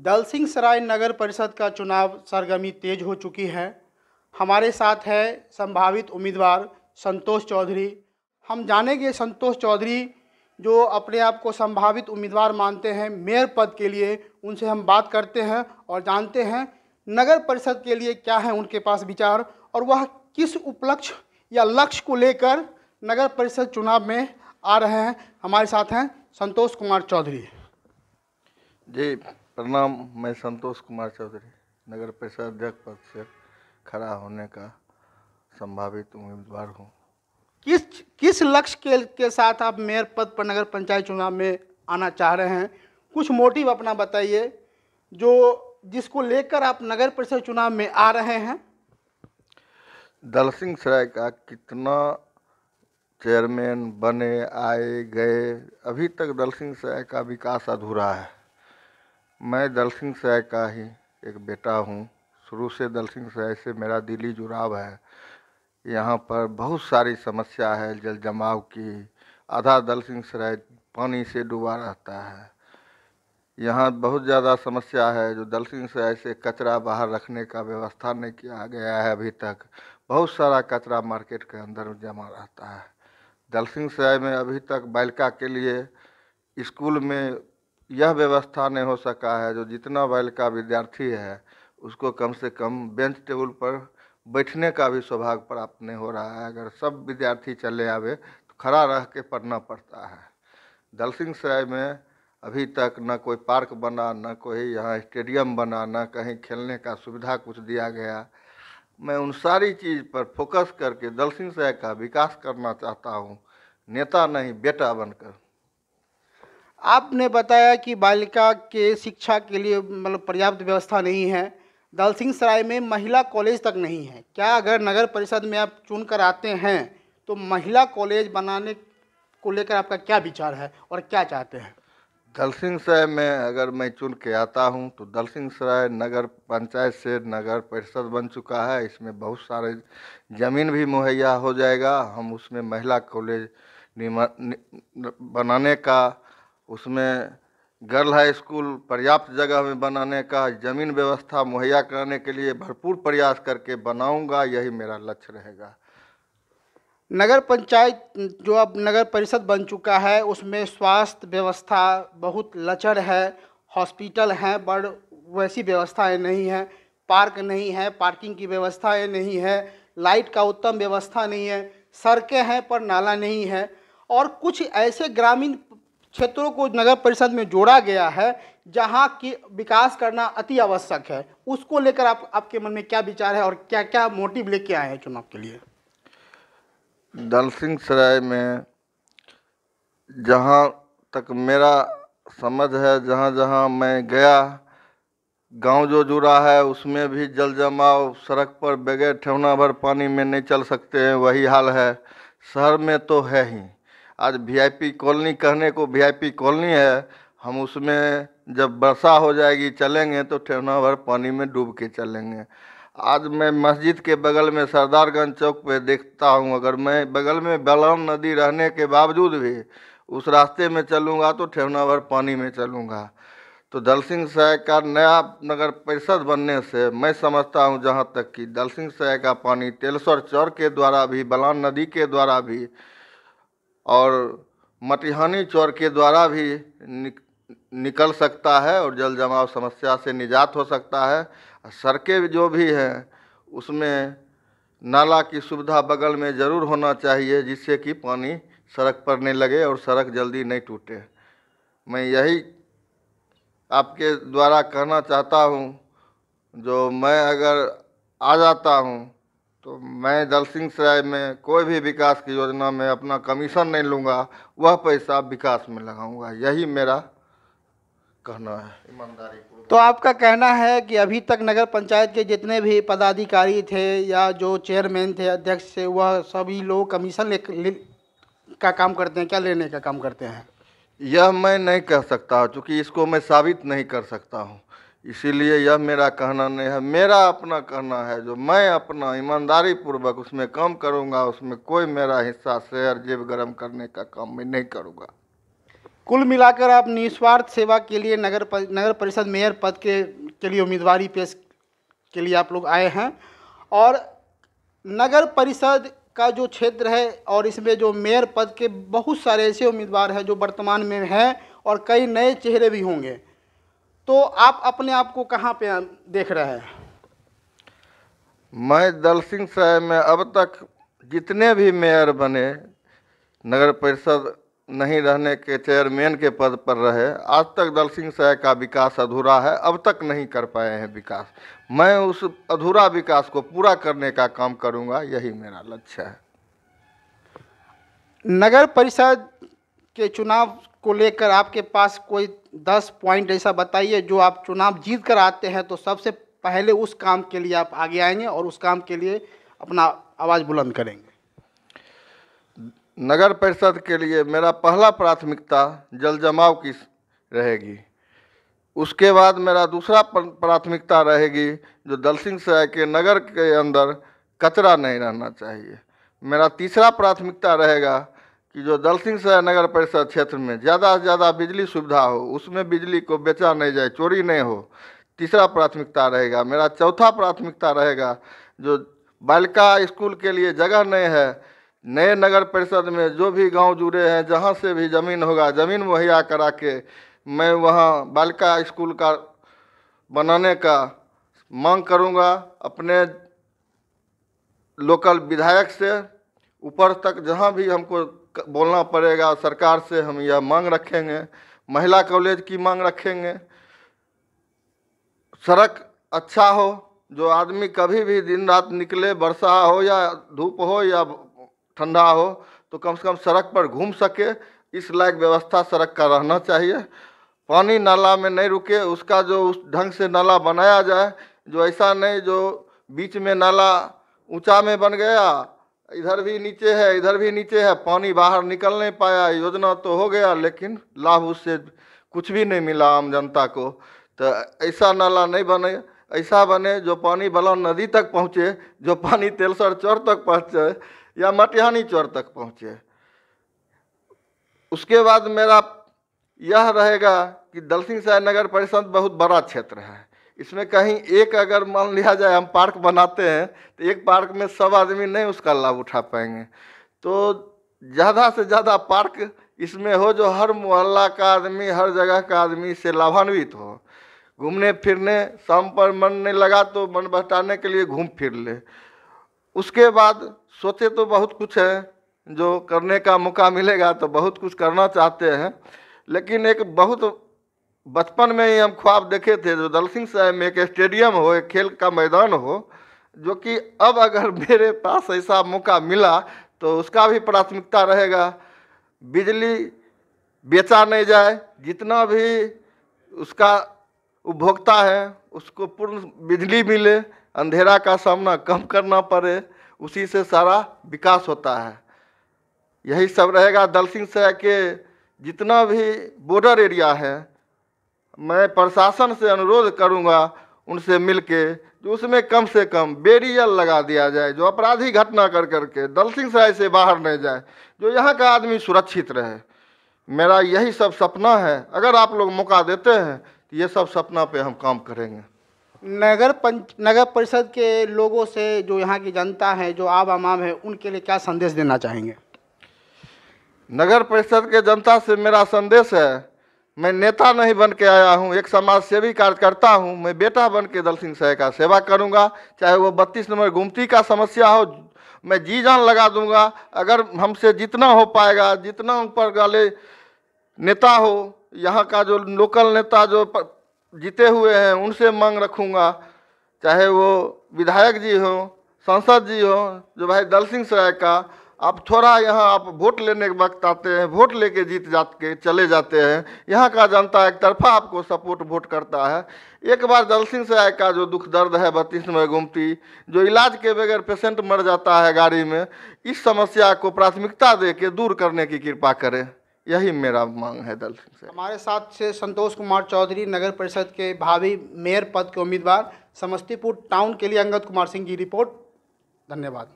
दलसिंह सराय नगर परिषद का चुनाव सरगर्मी तेज हो चुकी है हमारे साथ है संभावित उम्मीदवार संतोष चौधरी हम जानेंगे संतोष चौधरी जो अपने आप को संभावित उम्मीदवार मानते हैं मेयर पद के लिए उनसे हम बात करते हैं और जानते हैं नगर परिषद के लिए क्या है उनके पास विचार और वह किस उपलक्ष्य या लक्ष्य को लेकर नगर परिषद चुनाव में आ रहे हैं हमारे साथ हैं संतोष कुमार चौधरी जी प्रणाम मैं संतोष कुमार चौधरी नगर परिषद अध्यक्ष पद से खड़ा होने का संभावित उम्मीदवार हूँ किस किस लक्ष्य के, के साथ आप मेयर पद पर नगर पंचायत चुनाव में आना चाह रहे हैं कुछ मोटिव अपना बताइए जो जिसको लेकर आप नगर परिषद चुनाव में आ रहे हैं दल सिंह सराय का कितना चेयरमैन बने आए गए अभी तक दल सिंह सराय का विकास अधूरा है मैं दल सिंह साय का ही एक बेटा हूँ शुरू से दल सिंह साय से मेरा दिली जुड़ाव है यहाँ पर बहुत सारी समस्या है जल जमाव की आधा दल सिंह सराय पानी से डूबा रहता है यहाँ बहुत ज़्यादा समस्या है जो दल सिंह सराय से कचरा बाहर रखने का व्यवस्था नहीं किया गया है अभी तक बहुत सारा कचरा मार्केट के अंदर जमा रहता है दल सिंह सराय में अभी तक बालिका के लिए स्कूल में यह व्यवस्था नहीं हो सका है जो जितना बैल का विद्यार्थी है उसको कम से कम बेंच टेबल पर बैठने का भी सौभाग्य प्राप्त नहीं हो रहा है अगर सब विद्यार्थी चले आवे तो खड़ा रह के पढ़ना पड़ता है दलसिंह सराय में अभी तक न कोई पार्क बना न कोई यहाँ स्टेडियम बना न कहीं खेलने का सुविधा कुछ दिया गया मैं उन सारी चीज़ पर फोकस करके दलसिंह सराय का विकास करना चाहता हूँ नेता नहीं बेटा बनकर आपने बताया कि बालिका के शिक्षा के लिए मतलब पर्याप्त व्यवस्था नहीं है सिंह सराय में महिला कॉलेज तक नहीं है क्या अगर नगर परिषद में आप चुन कर आते हैं तो महिला कॉलेज बनाने को लेकर आपका क्या विचार है और क्या चाहते हैं दलसिंह सराय में अगर मैं चुन के आता हूं तो दलसिंह सराय नगर पंचायत से नगर परिषद बन चुका है इसमें बहुत सारे ज़मीन भी मुहैया हो जाएगा हम उसमें महिला कॉलेज बनाने का उसमें गर्ल हाई स्कूल पर्याप्त जगह में बनाने का ज़मीन व्यवस्था मुहैया कराने के लिए भरपूर प्रयास करके बनाऊंगा यही मेरा लक्ष्य रहेगा नगर पंचायत जो अब नगर परिषद बन चुका है उसमें स्वास्थ्य व्यवस्था बहुत लचर है हॉस्पिटल हैं बट वैसी व्यवस्थाएं नहीं हैं पार्क नहीं है पार्किंग की व्यवस्थाएं नहीं है लाइट का उत्तम व्यवस्था नहीं है सड़कें हैं पर नाला नहीं है और कुछ ऐसे ग्रामीण क्षेत्रों को नगर परिषद में जोड़ा गया है जहाँ की विकास करना अति आवश्यक है उसको लेकर आप आपके मन में क्या विचार है और क्या क्या मोटिव लेके आए हैं चुनाव के लिए दलसिंह सराय में जहाँ तक मेरा समझ है जहाँ जहाँ मैं गया गांव जो जुड़ा है उसमें भी जल जमाव सड़क पर बगैर ठेवना भर पानी में नहीं चल सकते हैं वही हाल है शहर में तो है ही आज वीआईपी कॉलोनी कहने को वीआईपी कॉलोनी है हम उसमें जब वर्षा हो जाएगी चलेंगे तो ठेना भर पानी में डूब के चलेंगे आज मैं मस्जिद के बगल में सरदारगंज चौक पे देखता हूँ अगर मैं बगल में बलान नदी रहने के बावजूद भी उस रास्ते में चलूँगा तो ठेना भर पानी में चलूँगा तो दल सिंह सहाय का नया नगर परिषद बनने से मैं समझता हूँ जहाँ तक कि दल सिंह सहाय का पानी तेलसर चौर के द्वारा भी बलान नदी के द्वारा भी और मटिहानी चौर के द्वारा भी निक, निकल सकता है और जल जमाव समस्या से निजात हो सकता है सड़कें जो भी हैं उसमें नाला की सुविधा बगल में ज़रूर होना चाहिए जिससे कि पानी सड़क पर नहीं लगे और सड़क जल्दी नहीं टूटे मैं यही आपके द्वारा कहना चाहता हूँ जो मैं अगर आ जाता हूँ तो मैं दलसिंह सराय में कोई भी विकास की योजना में अपना कमीशन नहीं लूँगा वह पैसा विकास में लगाऊंगा यही मेरा कहना है ईमानदारी तो आपका कहना है कि अभी तक नगर पंचायत के जितने भी पदाधिकारी थे या जो चेयरमैन थे अध्यक्ष थे वह सभी लोग कमीशन ले, ले का काम करते हैं क्या लेने का काम करते हैं यह मैं नहीं कह सकता क्योंकि इसको मैं साबित नहीं कर सकता हूँ इसीलिए यह मेरा कहना नहीं है मेरा अपना कहना है जो मैं अपना ईमानदारी पूर्वक उसमें काम करूंगा उसमें कोई मेरा हिस्सा शेयर जेब गर्म करने का काम मैं नहीं करूंगा कुल मिलाकर आप निस्वार्थ सेवा के लिए नगर पर, नगर परिषद मेयर पद के के लिए उम्मीदवारी पेश के लिए आप लोग आए हैं और नगर परिषद का जो क्षेत्र है और इसमें जो मेयर पद के बहुत सारे ऐसे उम्मीदवार हैं जो वर्तमान में हैं और कई नए चेहरे भी होंगे तो आप अपने आप को कहाँ पे देख रहे हैं मैं दल सिंह साहब में अब तक जितने भी मेयर बने नगर परिषद नहीं रहने के चेयरमैन के पद पर रहे आज तक दल सिंह साहब का विकास अधूरा है अब तक नहीं कर पाए हैं विकास मैं उस अधूरा विकास को पूरा करने का काम करूंगा यही मेरा लक्ष्य है नगर परिषद के चुनाव को लेकर आपके पास कोई दस पॉइंट ऐसा बताइए जो आप चुनाव जीत कर आते हैं तो सबसे पहले उस काम के लिए आप आगे आएंगे और उस काम के लिए अपना आवाज़ बुलंद करेंगे नगर परिषद के लिए मेरा पहला प्राथमिकता जल जमाव की रहेगी उसके बाद मेरा दूसरा प्राथमिकता रहेगी जो सिंह सराय के नगर के अंदर कचरा नहीं रहना चाहिए मेरा तीसरा प्राथमिकता रहेगा कि जो दलसिंह सराय नगर परिषद क्षेत्र में ज़्यादा से ज़्यादा बिजली सुविधा हो उसमें बिजली को बेचा नहीं जाए चोरी नहीं हो तीसरा प्राथमिकता रहेगा मेरा चौथा प्राथमिकता रहेगा जो बालिका स्कूल के लिए जगह नहीं है नए नगर परिषद में जो भी गांव जुड़े हैं जहां से भी ज़मीन होगा ज़मीन मुहैया करा के मैं वहां बालिका स्कूल का बनाने का मांग करूंगा अपने लोकल विधायक से ऊपर तक जहां भी हमको बोलना पड़ेगा सरकार से हम यह मांग रखेंगे महिला कॉलेज की मांग रखेंगे सड़क अच्छा हो जो आदमी कभी भी दिन रात निकले वर्षा हो या धूप हो या ठंडा हो तो कम से कम सड़क पर घूम सके इस लायक व्यवस्था सड़क का रहना चाहिए पानी नाला में नहीं रुके उसका जो उस ढंग से नाला बनाया जाए जो ऐसा नहीं जो बीच में नाला ऊंचा में बन गया इधर भी नीचे है इधर भी नीचे है पानी बाहर निकल नहीं पाया योजना तो हो गया लेकिन लाभ उससे कुछ भी नहीं मिला आम जनता को तो ऐसा नाला नहीं बने ऐसा बने जो पानी बलन नदी तक पहुँचे जो पानी तेलसर चौर तक पहुँचे या मटिहानी चौर तक पहुँचे उसके बाद मेरा यह रहेगा कि दलसिंह साय नगर परिषद बहुत बड़ा क्षेत्र है इसमें कहीं एक अगर मान लिया जाए हम पार्क बनाते हैं तो एक पार्क में सब आदमी नहीं उसका लाभ उठा पाएंगे तो ज़्यादा से ज़्यादा पार्क इसमें हो जो हर मोहल्ला का आदमी हर जगह का आदमी से लाभान्वित हो घूमने फिरने शाम पर मन नहीं लगा तो मन बहटाने के लिए घूम फिर ले उसके बाद सोचे तो बहुत कुछ है जो करने का मौका मिलेगा तो बहुत कुछ करना चाहते हैं लेकिन एक बहुत बचपन में ही हम ख्वाब देखे थे जो दल सिंह साहब में एक स्टेडियम हो एक खेल का मैदान हो जो कि अब अगर मेरे पास ऐसा मौका मिला तो उसका भी प्राथमिकता रहेगा बिजली बेचा नहीं जाए जितना भी उसका उपभोक्ता है उसको पूर्ण बिजली मिले अंधेरा का सामना कम करना पड़े उसी से सारा विकास होता है यही सब रहेगा दलसिंह से के जितना भी बॉर्डर एरिया है मैं प्रशासन से अनुरोध करूँगा उनसे मिलके जो उसमें कम से कम बेरियल लगा दिया जाए जो अपराधी घटना कर करके सिंह साय से बाहर नहीं जाए जो यहाँ का आदमी सुरक्षित रहे मेरा यही सब सपना है अगर आप लोग मौका देते हैं तो ये सब सपना पे हम काम करेंगे नगर पंच नगर परिषद के लोगों से जो यहाँ की जनता है जो आम आमाम है उनके लिए क्या संदेश देना चाहेंगे नगर परिषद के जनता से मेरा संदेश है मैं नेता नहीं बन के आया हूँ एक समाज सेवी कार्यकर्ता हूँ मैं बेटा बन के दल सिंह साय का सेवा करूँगा चाहे वो बत्तीस नंबर गुमती का समस्या हो मैं जी जान लगा दूंगा अगर हमसे जितना हो पाएगा जितना ऊपर वाले नेता हो यहाँ का जो लोकल नेता जो जीते हुए हैं उनसे मांग रखूँगा चाहे वो विधायक जी हो सांसद जी हो जो भाई दल सिंह सराय का आप थोड़ा यहाँ आप वोट लेने के वक्त आते हैं वोट लेके जीत जाते चले जाते हैं यहाँ का जनता एक तरफा आपको सपोर्ट वोट करता है एक बार जलसिंह सराय का जो दुख दर्द है में गुमती जो इलाज के बगैर पेशेंट मर जाता है गाड़ी में इस समस्या को प्राथमिकता दे के दूर करने की कृपा करें यही मेरा मांग है दल सिंह से हमारे साथ से संतोष कुमार चौधरी नगर परिषद के भावी मेयर पद के उम्मीदवार समस्तीपुर टाउन के लिए अंगद कुमार सिंह की रिपोर्ट धन्यवाद